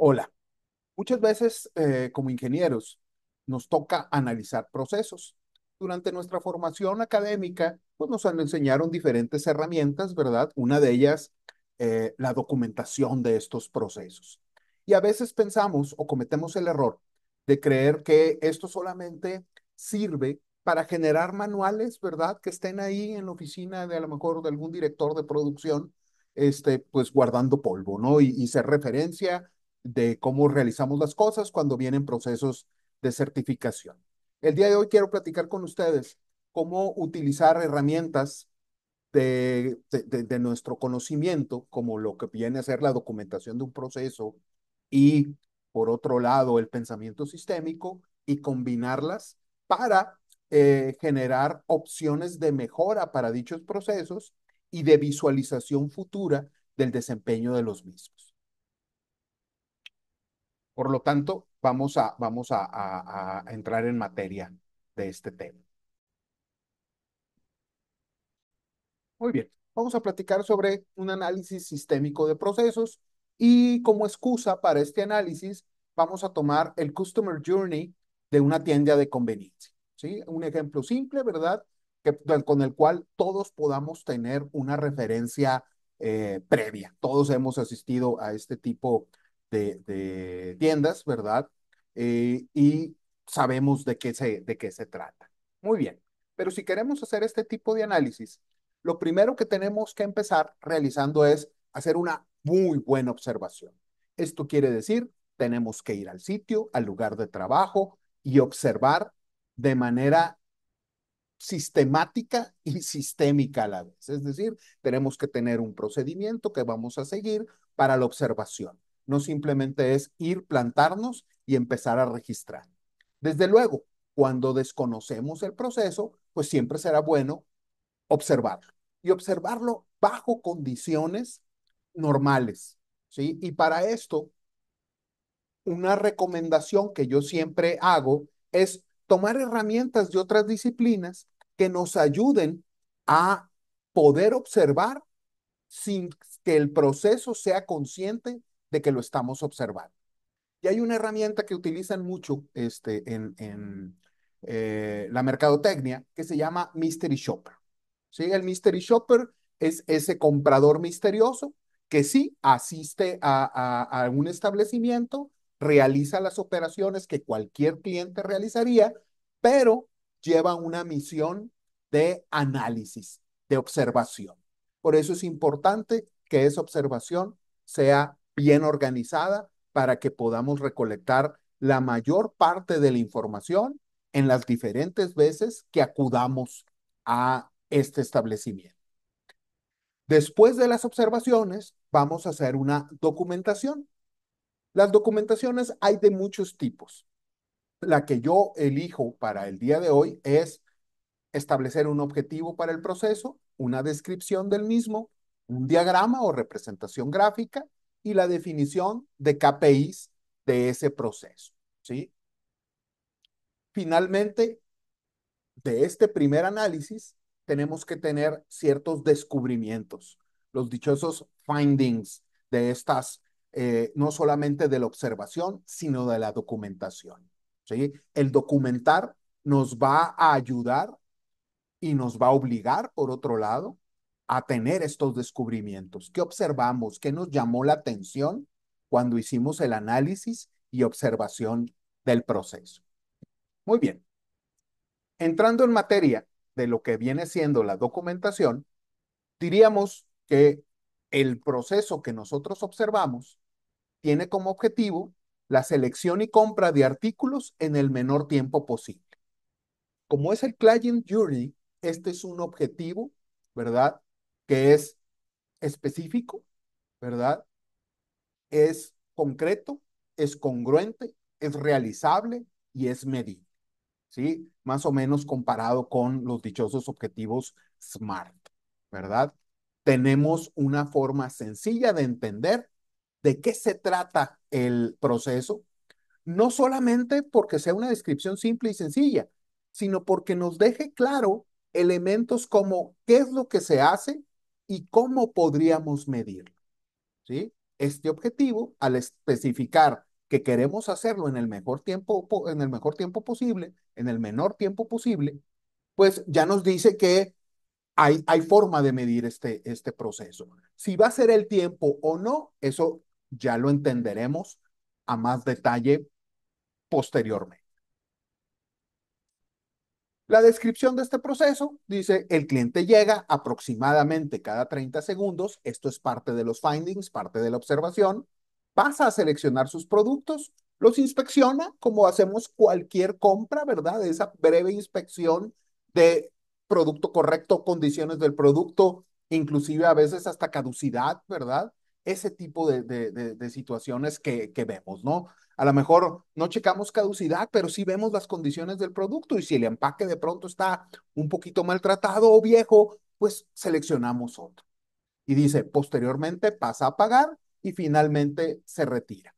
Hola. Muchas veces, eh, como ingenieros, nos toca analizar procesos. Durante nuestra formación académica, pues nos enseñaron diferentes herramientas, ¿verdad? Una de ellas, eh, la documentación de estos procesos. Y a veces pensamos o cometemos el error de creer que esto solamente sirve para generar manuales, ¿verdad? Que estén ahí en la oficina de a lo mejor de algún director de producción, este, pues guardando polvo, ¿no? Y, y ser referencia de cómo realizamos las cosas cuando vienen procesos de certificación. El día de hoy quiero platicar con ustedes cómo utilizar herramientas de, de, nuestro conocimiento, como lo que viene a ser la documentación de un proceso y, por otro lado, el pensamiento sistémico y combinarlas para eh, generar opciones de mejora para dichos procesos y de visualización futura del desempeño de los mismos. Por lo tanto, vamos a, vamos a, entrar en materia de este tema. Muy bien, vamos a platicar sobre un análisis sistémico de procesos y como excusa para este análisis vamos a tomar el Customer Journey de una tienda de conveniencia. ¿sí? Un ejemplo simple, ¿verdad? con el cual todos podamos tener una referencia eh, previa. Todos hemos asistido a este tipo de, tiendas, ¿verdad? Eh, y sabemos de qué, se, de qué se trata. Muy bien, pero si queremos hacer este tipo de análisis, lo primero que tenemos que empezar realizando es hacer una muy buena observación. Esto quiere decir, tenemos que ir al sitio, al lugar de trabajo y observar de manera sistemática y sistémica a la vez. Es decir, tenemos que tener un procedimiento que vamos a seguir para la observación no simplemente es ir, plantarnos y empezar a registrar. Desde luego, cuando desconocemos el proceso, pues siempre será bueno observarlo y observarlo bajo condiciones normales. ¿sí? Y para esto, una recomendación que yo siempre hago es tomar herramientas de otras disciplinas que nos ayuden a poder observar sin que el proceso sea consciente de que lo estamos observando. Y hay una herramienta que utilizan mucho este, en, en eh, la mercadotecnia que se llama Mystery Shopper. El Mystery Shopper es ese comprador misterioso que sí asiste a, a un establecimiento, realiza las operaciones que cualquier cliente realizaría, pero lleva una misión de análisis, de observación. Por eso es importante que esa observación sea bien organizada para que podamos recolectar la mayor parte de la información en las diferentes veces que acudamos a este establecimiento. Después de las observaciones, vamos a hacer una documentación. Las documentaciones hay de muchos tipos. La que yo elijo para el día de hoy es establecer un objetivo para el proceso, una descripción del mismo, un diagrama o representación gráfica, y la definición de KPIs de ese proceso. ¿sí? Finalmente, de este primer análisis, tenemos que tener ciertos descubrimientos, los dichosos findings de estas, eh, no solamente de la observación, sino de la documentación. ¿sí? El documentar nos va a ayudar y nos va a obligar, por otro lado, a tener estos descubrimientos? ¿Qué observamos? ¿Qué nos llamó la atención cuando hicimos el análisis y observación del proceso? Muy bien. Entrando en materia de lo que viene siendo la documentación, diríamos que el proceso que nosotros observamos tiene como objetivo la selección y compra de artículos en el menor tiempo posible. Como es el client journey, este es un objetivo, ¿verdad? que es específico, ¿verdad? Es concreto, es congruente, es realizable y es medible, ¿sí? Más o menos comparado con los dichosos objetivos SMART, ¿verdad? Tenemos una forma sencilla de entender de qué se trata el proceso, no solamente porque sea una descripción simple y sencilla, sino porque nos deje claro elementos como qué es lo que se hace, y cómo podríamos medirlo. ¿Sí? Este objetivo, al especificar que queremos hacerlo en el mejor tiempo, en el mejor tiempo posible, en el menor tiempo posible, pues ya nos dice que hay, hay forma de medir este, este proceso. Si va a ser el tiempo o no, eso ya lo entenderemos a más detalle posteriormente. La descripción de este proceso dice, el cliente llega aproximadamente cada 30 segundos, esto es parte de los findings, parte de la observación, pasa a seleccionar sus productos, los inspecciona como hacemos cualquier compra, ¿verdad? Esa breve inspección de producto correcto, condiciones del producto, inclusive a veces hasta caducidad, ¿verdad? ese tipo de, situaciones que, que, vemos, ¿no? A lo mejor no checamos caducidad, pero sí vemos las condiciones del producto y si el empaque de pronto está un poquito maltratado o viejo, pues seleccionamos otro. Y dice, posteriormente pasa a pagar y finalmente se retira.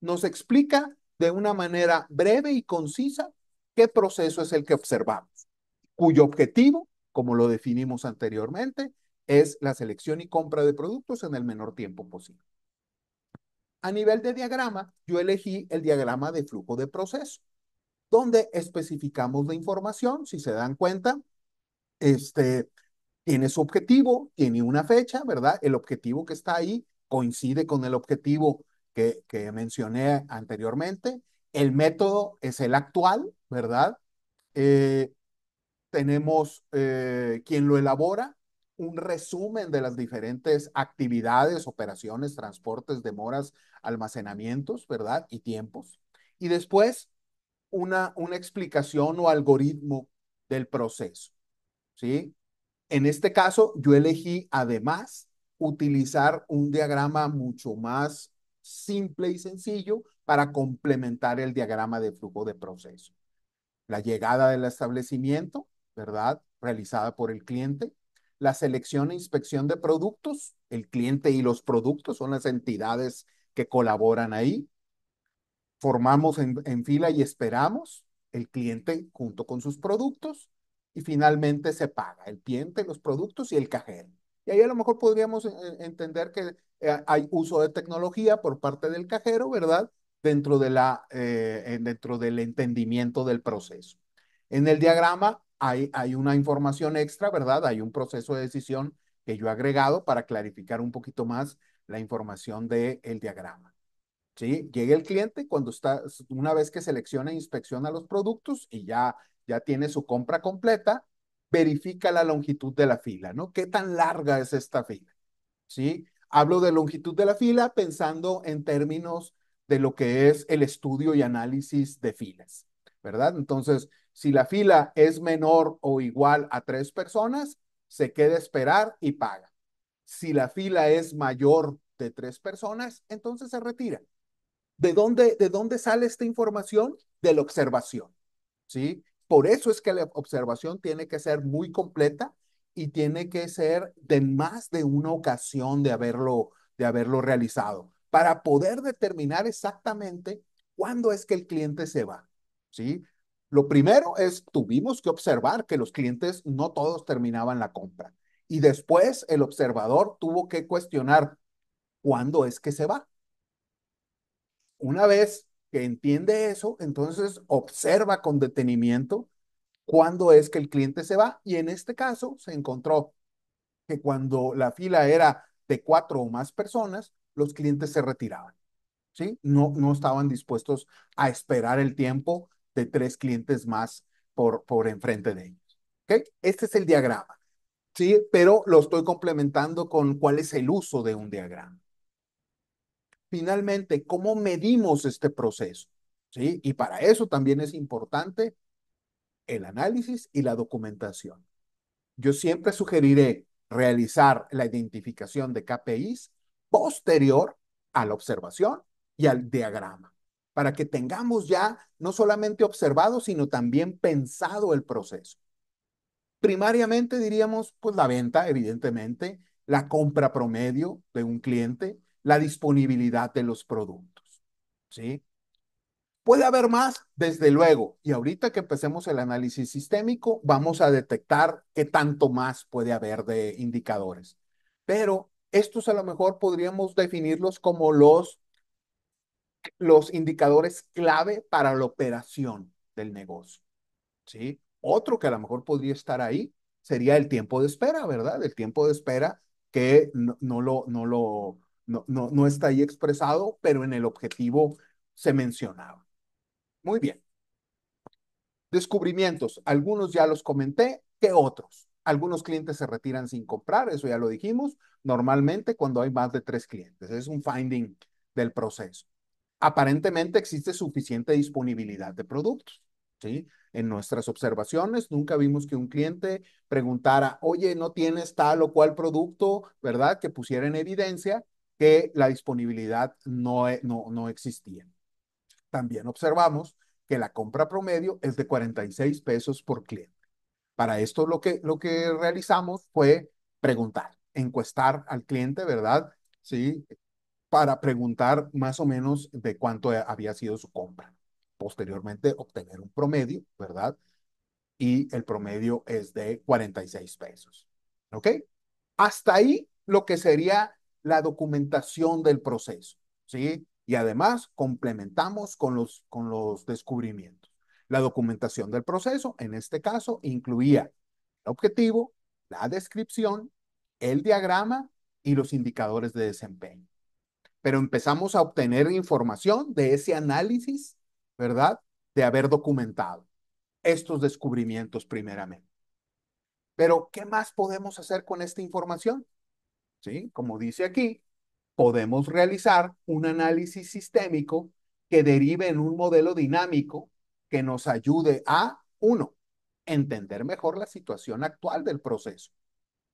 Nos explica de una manera breve y concisa qué proceso es el que observamos, cuyo objetivo, como lo definimos anteriormente, es la selección y compra de productos en el menor tiempo posible. A nivel de diagrama, yo elegí el diagrama de flujo de proceso, donde especificamos la información, si se dan cuenta, este, tiene su objetivo, tiene una fecha, ¿verdad? El objetivo que está ahí coincide con el objetivo que, mencioné anteriormente. El método es el actual, ¿verdad? Eh, tenemos eh, quien lo elabora, un resumen de las diferentes actividades, operaciones, transportes, demoras, almacenamientos, ¿verdad? Y tiempos. Y después, una, una explicación o algoritmo del proceso, ¿sí? En este caso, yo elegí además utilizar un diagrama mucho más simple y sencillo para complementar el diagrama de flujo de proceso. La llegada del establecimiento, ¿verdad? Realizada por el cliente, la selección e inspección de productos, el cliente y los productos son las entidades que colaboran ahí. Formamos en, fila y esperamos el cliente junto con sus productos y finalmente se paga el cliente, los productos y el cajero. Y ahí a lo mejor podríamos eh, eh, entender que eh, hay uso de tecnología por parte del cajero, ¿verdad? Dentro, de la, dentro del entendimiento del proceso. En el diagrama hay, una información extra, ¿verdad? Hay un proceso de decisión que yo he agregado para clarificar un poquito más la información del el diagrama. ¿Sí? Llega el cliente cuando está, una vez que selecciona e inspecciona los productos y ya, ya tiene su compra completa, verifica la longitud de la fila, ¿no? ¿Qué tan larga es esta fila? ¿Sí? Hablo de longitud de la fila pensando en términos de lo que es el estudio y análisis de filas. ¿verdad? Entonces, si la fila es menor o igual a tres personas, se queda esperar y paga. Si la fila es mayor de tres personas, entonces se retira. ¿De dónde, de dónde sale esta información? De la observación, ¿sí? Por eso es que la observación tiene que ser muy completa y tiene que ser de más de una ocasión de haberlo, de haberlo realizado para poder determinar exactamente cuándo es que el cliente se va. ¿sí? Lo primero es, tuvimos que observar que los clientes no todos terminaban la compra. Y después el observador tuvo que cuestionar cuándo es que se va. Una vez que entiende eso, entonces observa con detenimiento cuándo es que el cliente se va. Y en este caso se encontró que cuando la fila era de cuatro o más personas, los clientes se retiraban. ¿sí? No, no estaban dispuestos a esperar el tiempo tres clientes más por, por enfrente de ellos. Este es el diagrama, ¿sí? Pero lo estoy complementando con cuál es el uso de un diagrama. Finalmente, ¿cómo medimos este proceso? ¿Sí? Y para eso también es importante el análisis y la documentación. Yo siempre sugeriré realizar la identificación de KPIs posterior a la observación y al diagrama para que tengamos ya no solamente observado, sino también pensado el proceso. Primariamente diríamos, pues la venta, evidentemente, la compra promedio de un cliente, la disponibilidad de los productos. ¿Sí? Puede haber más, desde luego, y ahorita que empecemos el análisis sistémico, vamos a detectar qué tanto más puede haber de indicadores. Pero estos a lo mejor podríamos definirlos como los los indicadores clave para la operación del negocio. ¿sí? Otro que a lo mejor podría estar ahí sería el tiempo de espera, ¿verdad? El tiempo de espera que no, lo, no, lo no, está ahí expresado, pero en el objetivo se mencionaba. Muy bien. Descubrimientos. Algunos ya los comenté. ¿Qué otros? Algunos clientes se retiran sin comprar, eso ya lo dijimos, normalmente cuando hay más de tres clientes. Es un finding del proceso aparentemente existe suficiente disponibilidad de productos. ¿sí? En nuestras observaciones nunca vimos que un cliente preguntara, oye, no tienes tal o cual producto, ¿verdad? Que pusiera en evidencia que la disponibilidad no, e, no, no existía. También observamos que la compra promedio es de 46 pesos por cliente. Para esto lo que, lo que realizamos fue preguntar, encuestar al cliente, ¿verdad? Sí, para preguntar más o menos de cuánto había sido su compra. Posteriormente obtener un promedio, ¿verdad? Y el promedio es de 46 pesos. ¿Ok? Hasta ahí lo que sería la documentación del proceso, ¿sí? Y además complementamos con los, con los descubrimientos. La documentación del proceso, en este caso, incluía el objetivo, la descripción, el diagrama y los indicadores de desempeño pero empezamos a obtener información de ese análisis, ¿verdad? De haber documentado estos descubrimientos primeramente. Pero, ¿qué más podemos hacer con esta información? ¿Sí? Como dice aquí, podemos realizar un análisis sistémico que derive en un modelo dinámico que nos ayude a, uno, entender mejor la situación actual del proceso,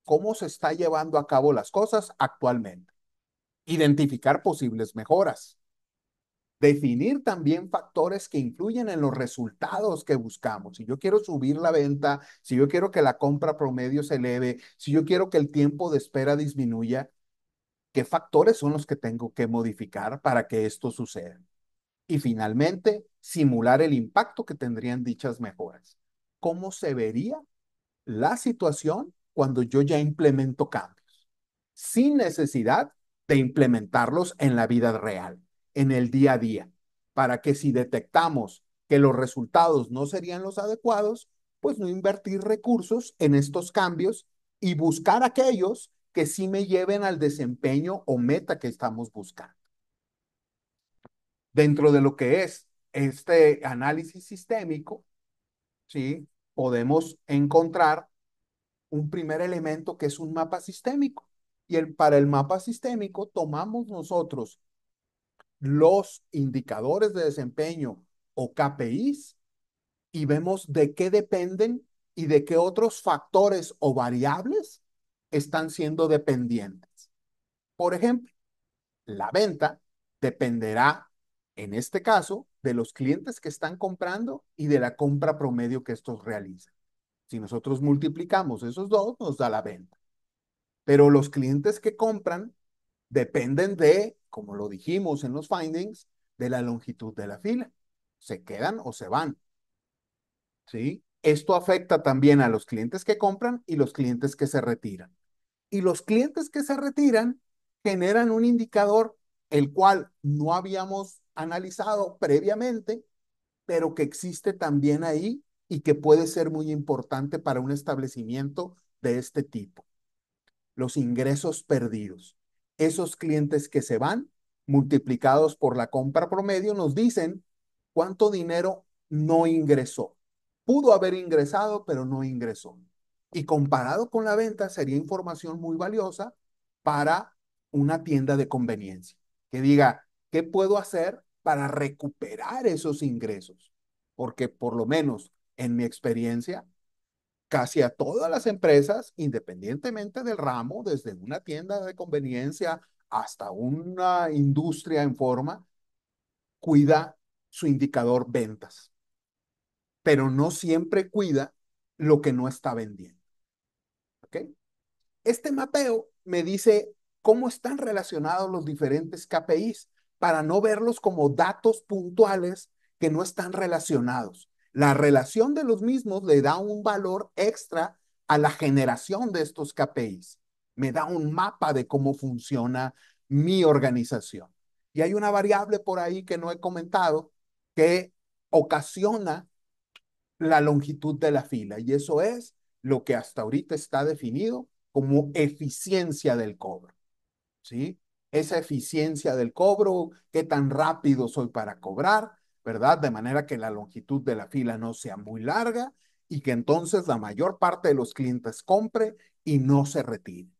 cómo se está llevando a cabo las cosas actualmente identificar posibles mejoras, definir también factores que influyen en los resultados que buscamos. Si yo quiero subir la venta, si yo quiero que la compra promedio se eleve, si yo quiero que el tiempo de espera disminuya, ¿qué factores son los que tengo que modificar para que esto suceda? Y finalmente, simular el impacto que tendrían dichas mejoras. ¿Cómo se vería la situación cuando yo ya implemento cambios? Sin necesidad de implementarlos en la vida real, en el día a día, para que si detectamos que los resultados no serían los adecuados, pues no invertir recursos en estos cambios y buscar aquellos que sí me lleven al desempeño o meta que estamos buscando. Dentro de lo que es este análisis sistémico, ¿sí? podemos encontrar un primer elemento que es un mapa sistémico. Y para el mapa sistémico tomamos nosotros los indicadores de desempeño o KPIs y vemos de qué dependen y de qué otros factores o variables están siendo dependientes. Por ejemplo, la venta dependerá, en este caso, de los clientes que están comprando y de la compra promedio que estos realizan. Si nosotros multiplicamos esos dos, nos da la venta. Pero los clientes que compran dependen de, como lo dijimos en los findings, de la longitud de la fila. Se quedan o se van. ¿Sí? Esto afecta también a los clientes que compran y los clientes que se retiran. Y los clientes que se retiran generan un indicador el cual no habíamos analizado previamente, pero que existe también ahí y que puede ser muy importante para un establecimiento de este tipo los ingresos perdidos. Esos clientes que se van, multiplicados por la compra promedio, nos dicen cuánto dinero no ingresó. Pudo haber ingresado, pero no ingresó. Y comparado con la venta, sería información muy valiosa para una tienda de conveniencia, que diga, ¿qué puedo hacer para recuperar esos ingresos? Porque por lo menos en mi experiencia, casi a todas las empresas, independientemente del ramo, desde una tienda de conveniencia hasta una industria en forma, cuida su indicador ventas, pero no siempre cuida lo que no está vendiendo. Este mapeo me dice cómo están relacionados los diferentes KPIs para no verlos como datos puntuales que no están relacionados, la relación de los mismos le da un valor extra a la generación de estos KPIs. Me da un mapa de cómo funciona mi organización. Y hay una variable por ahí que no he comentado que ocasiona la longitud de la fila y eso es lo que hasta ahorita está definido como eficiencia del cobro. ¿Sí? Esa eficiencia del cobro, qué tan rápido soy para cobrar, ¿verdad? De manera que la longitud de la fila no sea muy larga y que entonces la mayor parte de los clientes compre y no se retire,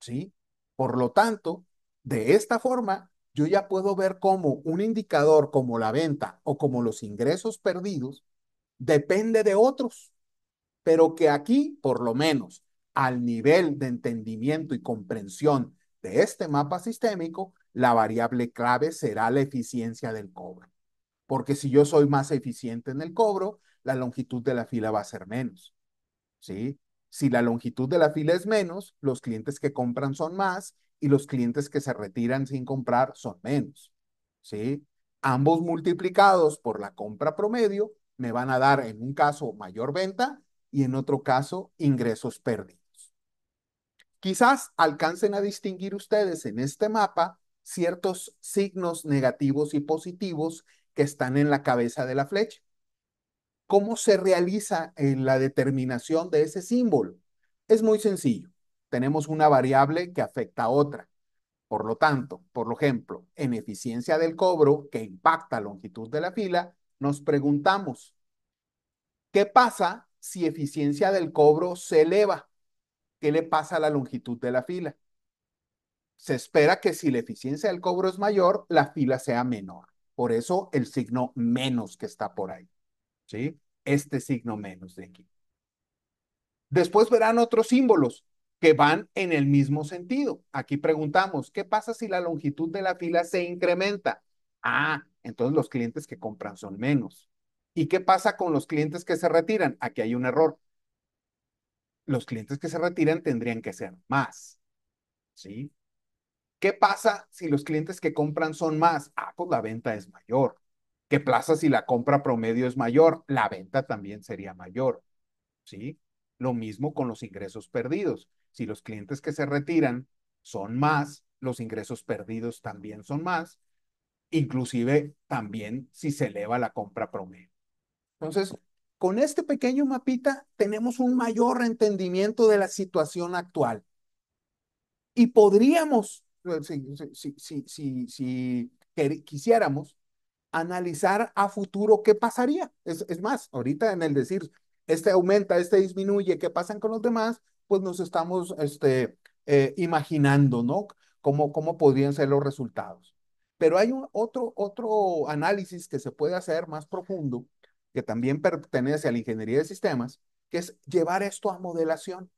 ¿sí? Por lo tanto, de esta forma, yo ya puedo ver cómo un indicador como la venta o como los ingresos perdidos depende de otros, pero que aquí, por lo menos, al nivel de entendimiento y comprensión de este mapa sistémico, la variable clave será la eficiencia del cobro porque si yo soy más eficiente en el cobro, la longitud de la fila va a ser menos. ¿Sí? Si la longitud de la fila es menos, los clientes que compran son más y los clientes que se retiran sin comprar son menos. ¿Sí? Ambos multiplicados por la compra promedio me van a dar en un caso mayor venta y en otro caso ingresos perdidos. Quizás alcancen a distinguir ustedes en este mapa ciertos signos negativos y positivos que están en la cabeza de la flecha. ¿Cómo se realiza la determinación de ese símbolo? Es muy sencillo. Tenemos una variable que afecta a otra. Por lo tanto, por ejemplo, en eficiencia del cobro que impacta longitud de la fila, nos preguntamos, ¿qué pasa si eficiencia del cobro se eleva? ¿Qué le pasa a la longitud de la fila? Se espera que si la eficiencia del cobro es mayor, la fila sea menor. Por eso el signo menos que está por ahí. ¿Sí? Este signo menos de aquí. Después verán otros símbolos que van en el mismo sentido. Aquí preguntamos, ¿qué pasa si la longitud de la fila se incrementa? Ah, entonces los clientes que compran son menos. ¿Y qué pasa con los clientes que se retiran? Aquí hay un error. Los clientes que se retiran tendrían que ser más. ¿Sí? ¿Qué pasa si los clientes que compran son más? Ah, pues la venta es mayor. ¿Qué pasa si la compra promedio es mayor? La venta también sería mayor. ¿Sí? Lo mismo con los ingresos perdidos. Si los clientes que se retiran son más, los ingresos perdidos también son más, inclusive también si se eleva la compra promedio. Entonces, con este pequeño mapita tenemos un mayor entendimiento de la situación actual y podríamos si, si, si, si quisiéramos, analizar a futuro qué pasaría. Es, es, más, ahorita en el decir, este aumenta, este disminuye, qué pasan con los demás, pues nos estamos este, eh, imaginando, ¿no? Cómo, cómo podrían ser los resultados. Pero hay un, otro, otro análisis que se puede hacer más profundo, que también pertenece a la ingeniería de sistemas, que es llevar esto a modelación,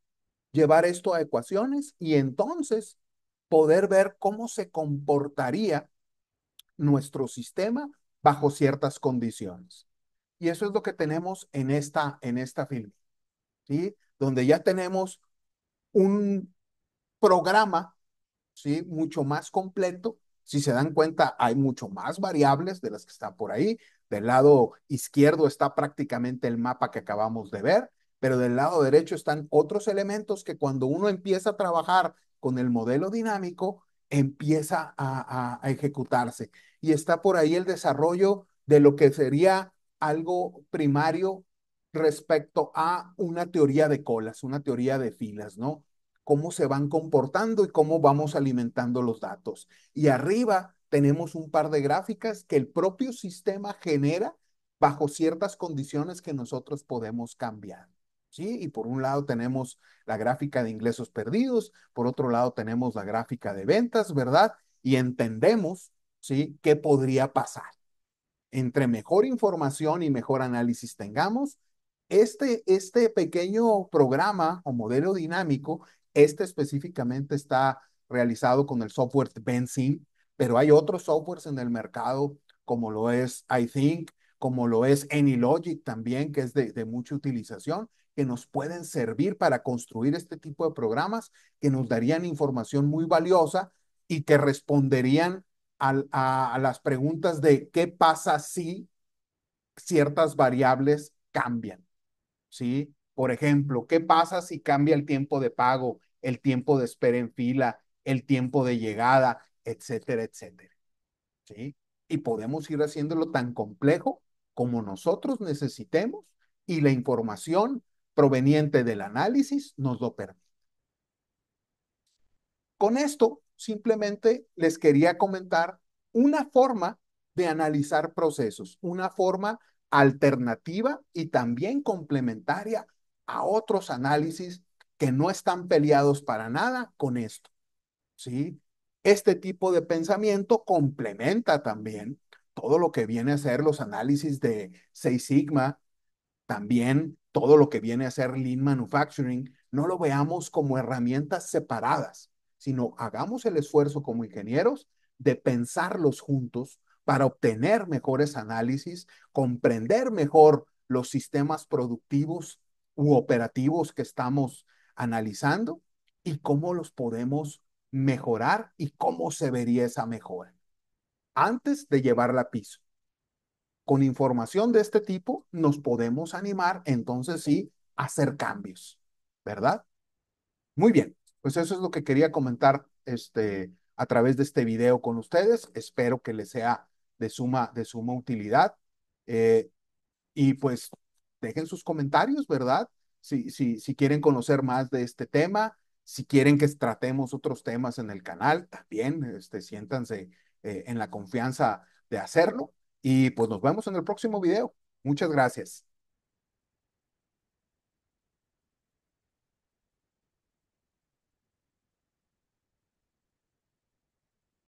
llevar esto a ecuaciones y entonces poder ver cómo se comportaría nuestro sistema bajo ciertas condiciones. Y eso es lo que tenemos en esta, en esta film, ¿sí? Donde ya tenemos un programa, ¿sí? Mucho más completo. Si se dan cuenta, hay mucho más variables de las que están por ahí. Del lado izquierdo está prácticamente el mapa que acabamos de ver, pero del lado derecho están otros elementos que cuando uno empieza a trabajar con el modelo dinámico empieza a, ejecutarse. Y está por ahí el desarrollo de lo que sería algo primario respecto a una teoría de colas, una teoría de filas, ¿no? Cómo se van comportando y cómo vamos alimentando los datos. Y arriba tenemos un par de gráficas que el propio sistema genera bajo ciertas condiciones que nosotros podemos cambiar. ¿sí? Y por un lado tenemos la gráfica de ingresos perdidos, por otro lado tenemos la gráfica de ventas, ¿verdad? Y entendemos, ¿sí? ¿Qué podría pasar? Entre mejor información y mejor análisis tengamos, este, este pequeño programa o modelo dinámico, este específicamente está realizado con el software Benzin, pero hay otros softwares en el mercado como lo es iThink, como lo es AnyLogic también, que es de, mucha utilización, que nos pueden servir para construir este tipo de programas que nos darían información muy valiosa y que responderían a, las preguntas de qué pasa si ciertas variables cambian. ¿Sí? Por ejemplo, ¿qué pasa si cambia el tiempo de pago, el tiempo de espera en fila, el tiempo de llegada, etcétera, etcétera? ¿Sí? Y podemos ir haciéndolo tan complejo como nosotros necesitemos y la información proveniente del análisis nos lo permite. Con esto, simplemente les quería comentar una forma de analizar procesos, una forma alternativa y también complementaria a otros análisis que no están peleados para nada con esto. ¿sí? Este tipo de pensamiento complementa también todo lo que viene a ser los análisis de Seis Sigma, también todo lo que viene a ser Lean Manufacturing, no lo veamos como herramientas separadas, sino hagamos el esfuerzo como ingenieros de pensarlos juntos para obtener mejores análisis, comprender mejor los sistemas productivos u operativos que estamos analizando y cómo los podemos mejorar y cómo se vería esa mejora antes de llevarla a piso con información de este tipo nos podemos animar entonces sí a hacer cambios, ¿verdad? Muy bien, pues eso es lo que quería comentar este, a través de este video con ustedes. Espero que les sea de suma, de suma utilidad. Eh, y pues dejen sus comentarios, ¿verdad? Si, si quieren conocer más de este tema, si quieren que tratemos otros temas en el canal, también este, siéntanse eh, en la confianza de hacerlo. Y pues nos vemos en el próximo video. Muchas gracias.